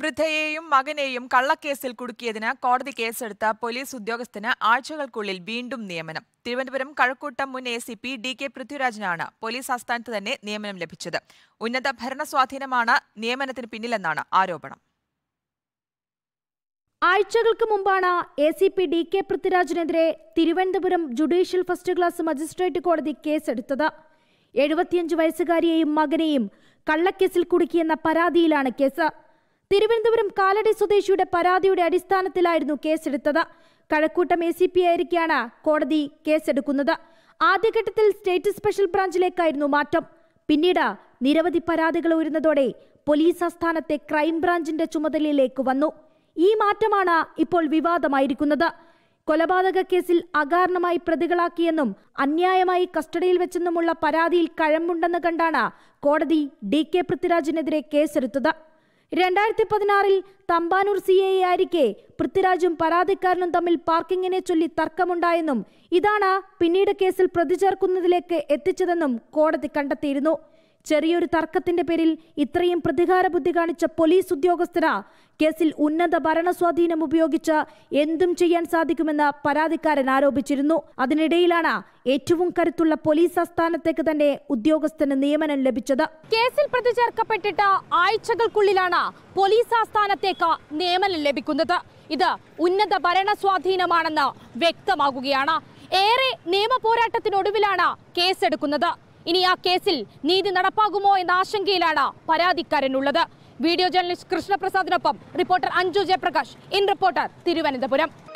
വൃദ്ധയെയും മകനെയും കള്ളക്കേസിൽ കുടുക്കിയതിന് കോടതി കേസെടുത്ത പോലീസ് ഉദ്യോഗസ്ഥന് ആഴ്ചകൾക്കുള്ളിൽ വീണ്ടും നിയമനം തിരുവനന്തപുരം കഴക്കൂട്ടം മുൻ A C P D K പൃഥ്വിരാജിനാണ് പോലീസ് ആസ്ഥാനത്ത് തന്നെ നിയമനം ലഭിച്ചത് ഉന്നത ഭരണ സ്വാധീനമാണ് നിയമനത്തിന് പിന്നിലെന്നാണ് ആരോപണം ആഴ്ചകൾക്ക് മുമ്പാണ് A C P D K പൃഥ്വിരാജിനെതിരെ Thiruvananthapuram judicial first class magistrate കോടതി കേസെടുത്തത് എഴുപത്തിയഞ്ച് വയസ്സുകാരിയെയും മകനെയും കള്ളക്കേസിൽ കുടുക്കിയെന്ന പരാതിയിലാണ് കേസ് തിരുവനന്തപുരം കാലടി സ്വദേശിയുടെ പരാതിയുടെ അടിസ്ഥാനത്തിലായിരുന്നു കേസെടുത്തത് കഴക്കൂട്ടം എ സി പി ആയിരിക്കാണ് കോടതി കേസെടുക്കുന്നത് ആദ്യഘട്ടത്തിൽ സ്റ്റേറ്റ് സ്പെഷ്യൽ ബ്രാഞ്ചിലേക്കായിരുന്നു മാറ്റം പിന്നീട് നിരവധി പരാതികൾ ഉയരുന്നതോടെ പോലീസ് ആസ്ഥാനത്തെ ക്രൈംബ്രാഞ്ചിന്റെ ചുമതലയിലേക്ക് വന്നു ഈ മാറ്റമാണ് ഇപ്പോൾ വിവാദമായിരിക്കുന്നത് കൊലപാതക കേസിൽ അകാരണമായി പ്രതികളാക്കിയെന്നും അന്യായമായി കസ്റ്റഡിയിൽ വെച്ചെന്നുമുള്ള പരാതിയിൽ കഴമ്പുണ്ടെന്ന് കണ്ടാണ് കോടതി ഡി കെ പൃഥ്വിരാജിനെതിരെ കേസെടുത്തത് രണ്ടായിരത്തി പതിനാറിൽ തമ്പാനൂർ സി എ ആയിരിക്കെ പൃഥ്വിരാജും പരാതിക്കാരനും തമ്മിൽ പാർക്കിങ്ങിനെ ചൊല്ലി തർക്കമുണ്ടായെന്നും ഇതാണ് പിന്നീട് കേസിൽ പ്രതിചേർക്കുന്നതിലേക്ക് എത്തിച്ചതെന്നും കോടതി കണ്ടെത്തിയിരുന്നു ചെറിയൊരു തർക്കത്തിന്റെ പേരിൽ ഇത്രയും പ്രതികാര ബുദ്ധി കാണിച്ച പോലീസ് ഉദ്യോഗസ്ഥരാ കേസിൽ ഉന്നത ഭരണ സ്വാധീനം ഉപയോഗിച്ച് എന്തും ചെയ്യാൻ സാധിക്കുമെന്ന് പരാതിക്കാരൻ ആരോപിച്ചിരുന്നു അതിനിടയിലാണ് ഏറ്റവും കരുത്തുള്ള പോലീസ് ആസ്ഥാനത്തേക്ക് തന്നെ ഉദ്യോഗസ്ഥന് നിയമനം ലഭിച്ചത് കേസിൽ പ്രതി ചേർക്കപ്പെട്ടിട്ട് ആഴ്ചകൾക്കുള്ളിലാണ് പോലീസ് ആസ്ഥാനത്തേക്ക് നിയമനം ലഭിക്കുന്നത് ഇത് ഉന്നത ഭരണ സ്വാധീനമാണെന്ന് വ്യക്തമാകുകയാണ് ഏറെ നിയമ പോരാട്ടത്തിനൊടുവിലാണ് കേസെടുക്കുന്നത് ഇനി ആ കേസിൽ നീതി നടപ്പാകുമോ എന്ന ആശങ്കയിലാണ് പരാതിക്കാരനുള്ളത് വീഡിയോ ജേർണലിസ്റ്റ് കൃഷ്ണപ്രസാദിനൊപ്പം reporter Anju Jayaprakash in reporter Thiruvananthapuram